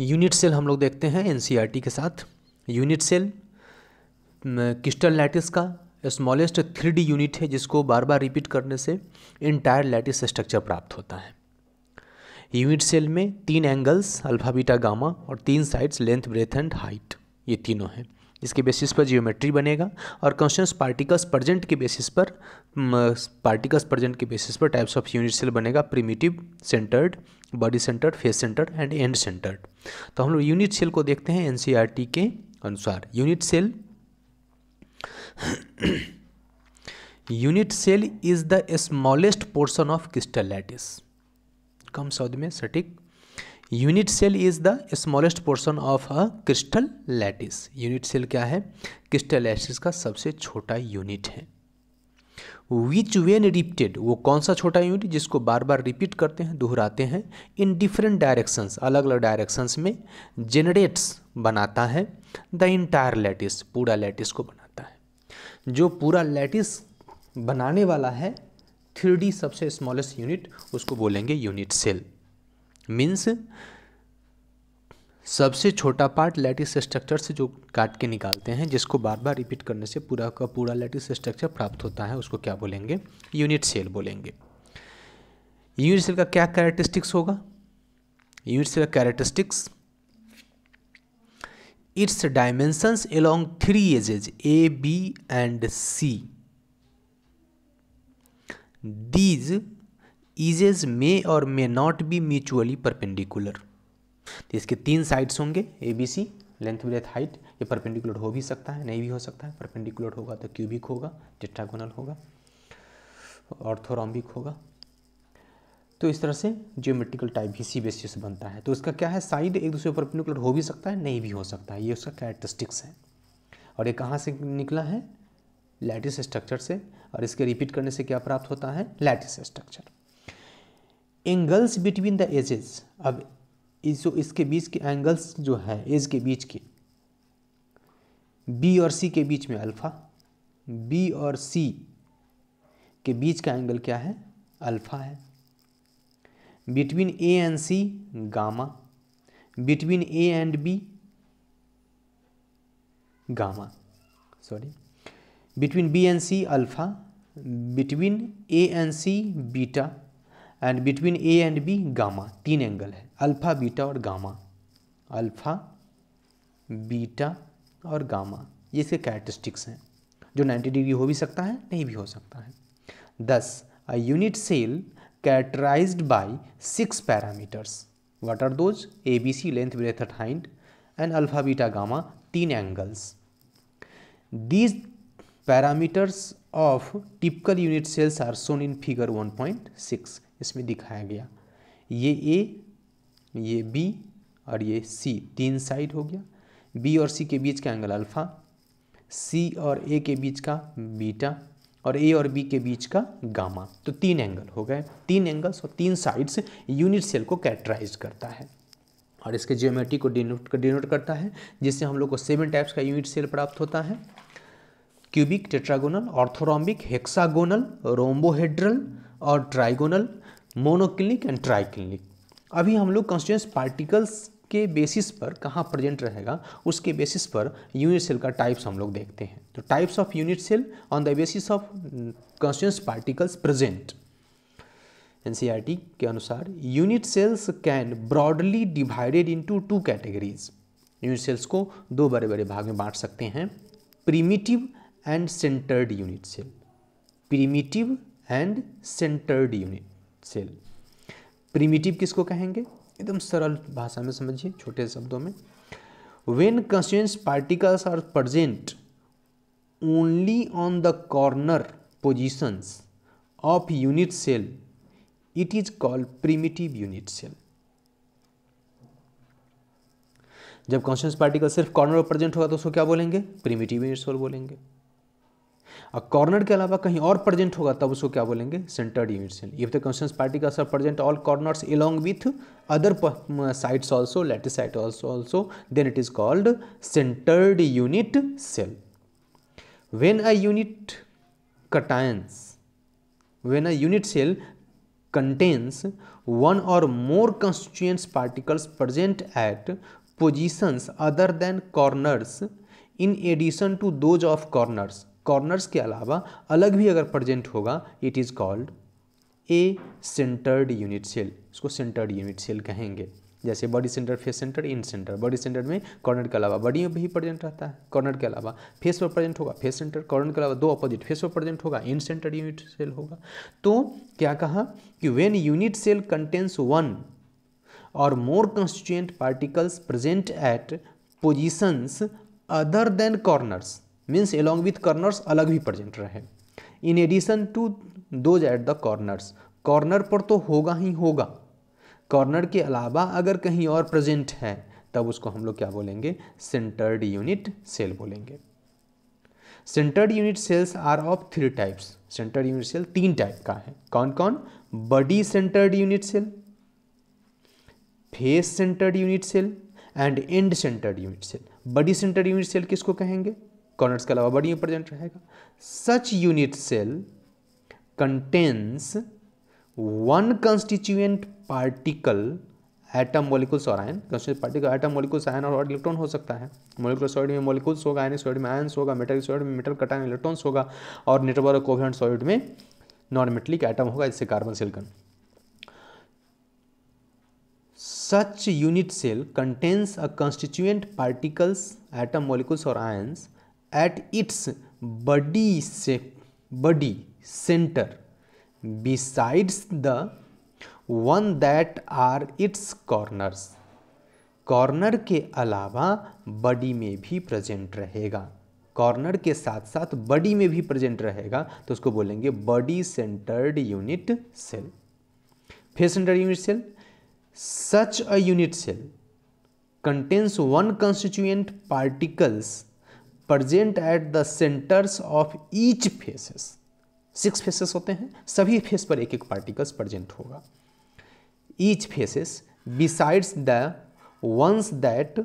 Unit cell हम लोग देखते हैं एन e के साथ यूनिट सेल क्रिस्टल लैटिस का स्मॉलेस्ट थ्री डी यूनिट है जिसको बार बार रिपीट करने से इंटायर लैटिस स्ट्रक्चर प्राप्त होता है यूनिट सेल में तीन एंगल्स अल्फा बीटा गामा और तीन sides length breadth and height ये तीनों हैं जिसके बेसिस पर जियोमेट्री बनेगा और कॉन्स्टेंस पार्टिकल्स प्रजेंट के बेसिस पर पार्टिकल्स प्रजेंट के बेसिस पर टाइप्स ऑफ यूनिट सेल बनेगा primitive centred body centred face centred and end centred तो हम लोग यूनिट सेल को देखते हैं एन e के अनुसार unit cell unit cell is the smallest portion of crystal lattice कम शब्द में सटीक unit cell is the smallest portion of a crystal lattice unit cell क्या है क्रिस्टल लैटिस का सबसे छोटा यूनिट है विच वेन रिपीटेड वो कौन सा छोटा यूनिट जिसको बार बार रिपीट करते हैं दोहराते हैं इन डिफरेंट डायरेक्शंस अलग अलग डायरेक्शंस में जेनरेट्स बनाता है द इंटायर लेटिस पूरा लेटिस को बनाता है जो पूरा लेटिस बनाने वाला है थ्री सबसे स्मॉलेस्ट यूनिट उसको बोलेंगे यूनिट सेल मीन्स सबसे छोटा पार्ट लैटिस स्ट्रक्चर से जो काट के निकालते हैं जिसको बार बार रिपीट करने से पूरा का पूरा लैटिस स्ट्रक्चर प्राप्त होता है उसको क्या बोलेंगे यूनिट सेल बोलेंगे यूनिट सेल का क्या कैरेक्टरिस्टिक्स होगा यूनिट सेल का characteristics its dimensions along three edges A B and C these edges may or may not be mutually perpendicular तो इसके तीन साइड्स होंगे A B C length breadth height ये perpendicular हो भी सकता है नहीं भी हो सकता है परपेंडिकुलर होगा तो क्यूबिक होगा टेट्रागोनल होगा ऑर्थोरॉम्बिक होगा तो इस तरह से जियोमेट्रिकल टाइप भी सी बेसिस बनता है तो इसका क्या है साइड एक दूसरे पर परपेंडिकुलर हो भी सकता है नहीं भी हो सकता है ये उसका कैरेक्टरिस्टिक्स है और ये कहाँ से निकला है लैटिस स्ट्रक्चर से और इसके रिपीट करने से क्या प्राप्त होता है lattice structure angles between the edges अब इस जो इसके बीच के एंगल्स जो है एज के बीच के बी और सी के बीच में अल्फ़ा बी और सी के बीच का एंगल क्या है अल्फ़ा है between A and C gamma between A and B gamma sorry between B and C alpha between A and C beta and between A and B gamma तीन angle है alpha beta और gamma alpha beta और gamma ये इसके characteristics हैं जो 90 degree हो भी सकता है नहीं भी हो सकता है thus a unit cell characterised by six parameters what are those A B C length breadth height and alpha beta gamma तीन angles these parameters of typical unit cells are shown in figure one point six इसमें दिखाया गया ये ए ये B और ये सी तीन side हो गया बी और सी के बीच का एंगल अल्फ़ा सी और ए के बीच का बीटा और ए और बी के बीच का गामा तो तीन एंगल हो गए तीन एंगल्स और तीन साइड्स यूनिट सेल को कैरेक्टराइज करता है और इसके जियोमेट्री को डिनोट कर, डिनोट करता है जिससे हम लोग को सेवन टाइप्स का यूनिट सेल प्राप्त होता है cubic tetragonal orthorhombic hexagonal rhombohedral और ट्राइगोनल मोनोक्लिनिक एंड ट्राइक्लिनिक अभी हम लोग कॉन्स्टिट्यूंस पार्टिकल्स के बेसिस पर कहाँ प्रेजेंट रहेगा उसके बेसिस पर यूनिट सेल का टाइप्स हम लोग देखते हैं तो types of unit cell on the basis of constituents particles present एन के अनुसार unit cells can broadly divided into two categories unit cells को दो बड़े बड़े भाग में बांट सकते हैं primitive and centred unit cell primitive and centred unit cell primitive किसको कहेंगे एकदम सरल भाषा में समझिए छोटे शब्दों में when constituents particles are present only on the corner positions of unit cell it is called primitive unit cell जब कॉन्शियस पार्टिकल सिर्फ कॉर्नर पर प्रेजेंट होगा तो उसको क्या बोलेंगे प्रीमिटिव यूनिट सेल बोलेंगे और कॉर्नर के अलावा कहीं और प्रेजेंट होगा तब उसको क्या बोलेंगे सेंटर्ड यूनिशन इफ द कंस्टेंस पार्टी का सर present all corners along with other sides also लेट side also then it is called centred unit cell when a unit contains when a unit cell contains one or more constituents particles present at positions other than corners in addition to those of corners corners के अलावा अलग भी अगर present होगा it is called a centred unit cell इसको centred unit cell कहेंगे जैसे body centre face centre end centre body centre में कॉर्नर के अलावा बॉडी में भी प्रेजेंट रहता है कॉर्नर के अलावा फेस पर प्रेजेंट होगा फेस सेंटर कॉर्नर के अलावा दो अपोजिट फेस पर प्रेजेंट होगा इन सेंटर यूनिट सेल होगा तो क्या कहा कि when unit cell contains one or more constituent particles present at positions other than corners means along with corners अलग भी प्रजेंट रहे in addition to those at the corners corner पर तो होगा ही होगा कॉर्नर के अलावा अगर कहीं और प्रजेंट है तब उसको हम लोग क्या बोलेंगे सेंटर्ड यूनिट सेल बोलेंगे centred unit cells are of three types centred unit cell तीन टाइप का है कौन कौन body centred unit cell face centred unit cell and end centred unit cell body centred unit cell किसको कहेंगे corners के अलावा बड़ी में प्रेजेंट रहेगा such unit cell contains one constituent particle atom molecules और ion constituent particle atom molecules ion और electron हो सकता है मोलिकुलर सॉइड में मोलिकुल्स होगा आयन सॉइड में आयन होगा मेटल सॉइड में मेटल कटाइन इलेक्ट्रॉन्स होगा और नेटवर्क कोवेलेंट सॉइड में नॉन मेटलिक एटम होगा जिससे carbon silicon such unit cell contains a constituent particles atom molecules और आयन्स एट इट्स बडी से body centre besides the one that are its corners corner के अलावा बडी में भी प्रेजेंट रहेगा कॉर्नर के साथ साथ बडी में भी प्रेजेंट रहेगा तो उसको बोलेंगे body centred unit cell face centred unit cell such a unit cell contains one constituent particles present at the centres of each faces six faces होते हैं सभी फेस पर एक एक पार्टिकल्स प्रजेंट होगा each faces besides the ones that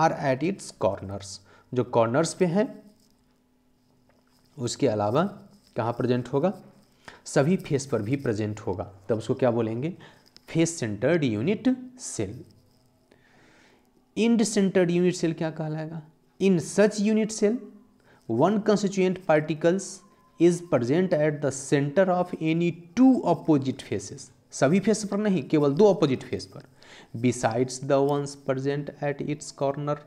are at its corners जो corners पे हैं उसके अलावा कहाँ प्रजेंट होगा सभी फेस पर भी प्रजेंट होगा तब उसको क्या बोलेंगे face centred unit cell end centred unit cell क्या कहलाएगा in such unit cell one constituent particles is present at the centre of any two opposite faces सभी फेस पर नहीं केवल दो अपोजिट फेस पर besides the ones present at its corner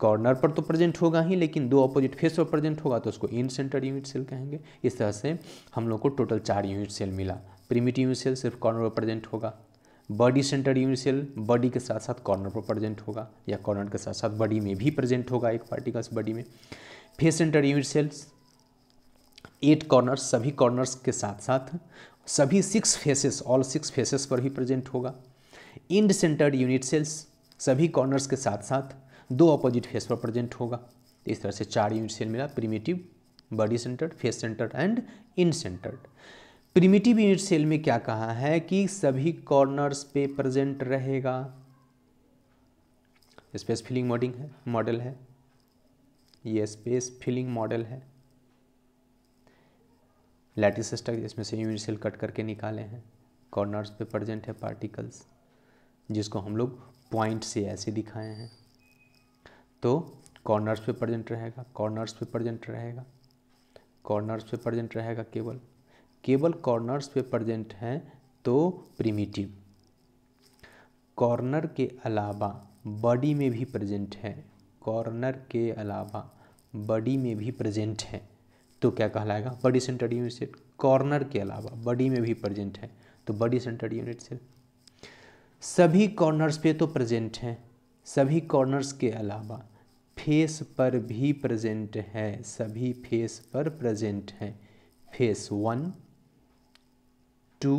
corner पर तो प्रेजेंट होगा ही लेकिन दो अपोजिट फेस पर प्रेजेंट होगा तो उसको इन सेंटर यूनिट सेल कहेंगे इस तरह से हम लोग को टोटल चार यूनिट सेल मिला प्रीमिटिव यूनिट सेल सिर्फ कॉर्नर पर प्रेजेंट होगा बॉडी सेंटर यूनिसेल बॉडी के साथ साथ कॉर्नर पर प्रेजेंट होगा या कॉर्नर के साथ साथ बॉडी में भी प्रेजेंट होगा एक पार्टिकल्स बॉडी में face centre unit cells at corners सभी कॉर्नर्स के साथ साथ सभी six faces all six faces पर भी प्रेजेंट होगा इंड सेंटर्ड यूनिट सेल्स सभी कॉर्नर्स के साथ साथ दो अपोजिट फेस पर प्रेजेंट होगा इस तरह से चार यूनिट सेल मिला primitive body centred face centred and end centred primitive unit cell में क्या कहा है कि सभी कॉर्नर्स पे प्रेजेंट रहेगा स्पेस फिलिंग मॉडिंग है मॉडल है ये स्पेस फिलिंग मॉडल है लैटिस स्टक जिसमें से यूनिट सेल कट करके निकाले हैं कॉर्नर्स पे प्रेजेंट है पार्टिकल्स जिसको हम लोग पॉइंट से ऐसे दिखाए हैं तो कॉर्नर्स पे प्रेजेंट रहेगा कॉर्नर्स पे प्रेजेंट रहेगा कॉर्नर्स पे प्रेजेंट रहेगा केवल केवल कॉर्नर्स पे प्रजेंट हैं तो प्रिमिटिव कॉर्नर के अलावा बॉडी में भी प्रेजेंट है कॉर्नर के अलावा बॉडी में भी प्रेजेंट है तो क्या कहलाएगा body centred unit cell corner के अलावा बॉडी में भी प्रेजेंट है तो बॉडी सेंटर्ड यूनिट सेल सभी कॉर्नर्स पे तो प्रेजेंट हैं सभी कॉर्नर्स के अलावा फेस पर भी प्रेजेंट है सभी फेस पर प्रेजेंट हैं face one two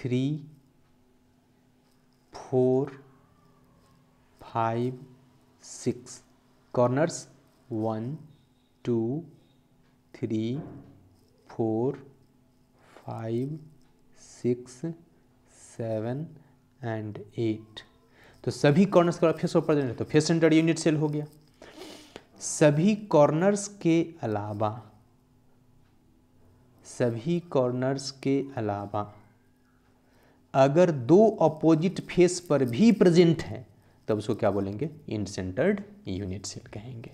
three four five six corners one two three four five six seven and eight तो सभी कॉर्नर्स का फेस ऊपर देना तो फेस सेंटर यूनिट सेल हो गया सभी कॉर्नर्स के अलावा सभी कॉर्नर्स के अलावा अगर दो अपोजिट फेस पर भी प्रेजेंट हैं तब उसको क्या बोलेंगे इन सेंटर्ड यूनिट सेल कहेंगे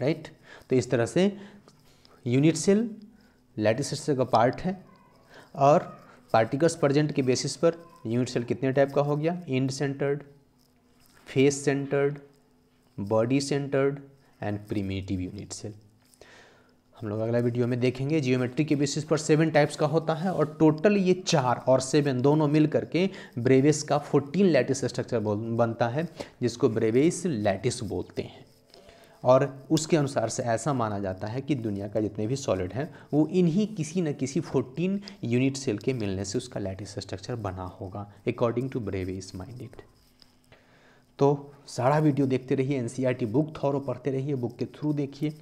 राइट right? तो इस तरह से यूनिट सेल लैटिस का पार्ट है और पार्टिकल्स प्रेजेंट के बेसिस पर यूनिट सेल कितने टाइप का हो गया end centred face centred body centred and primitive unit cell हम लोग अगला वीडियो में देखेंगे जियोमेट्री के बेसिस पर सेवन टाइप्स का होता है और टोटल ये चार और सेवन दोनों मिल करके ब्रेवेस का फोर्टीन लैटिस स्ट्रक्चर बनता है जिसको ब्रेवेस लैटिस बोलते हैं और उसके अनुसार से ऐसा माना जाता है कि दुनिया का जितने भी सॉलिड हैं वो इन्हीं किसी न किसी 14 यूनिट सेल के मिलने से उसका लैटिस स्ट्रक्चर बना होगा अकॉर्डिंग टू ब्रेवेस माइंडेड तो सारा वीडियो देखते रहिए एन बुक थौरों पढ़ते रहिए बुक के थ्रू देखिए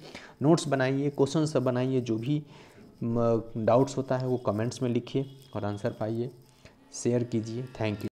नोट्स बनाइए क्वेश्चन सब बनाइए जो भी डाउट्स होता है वो कमेंट्स में लिखिए और आंसर पाइए शेयर कीजिए थैंक यू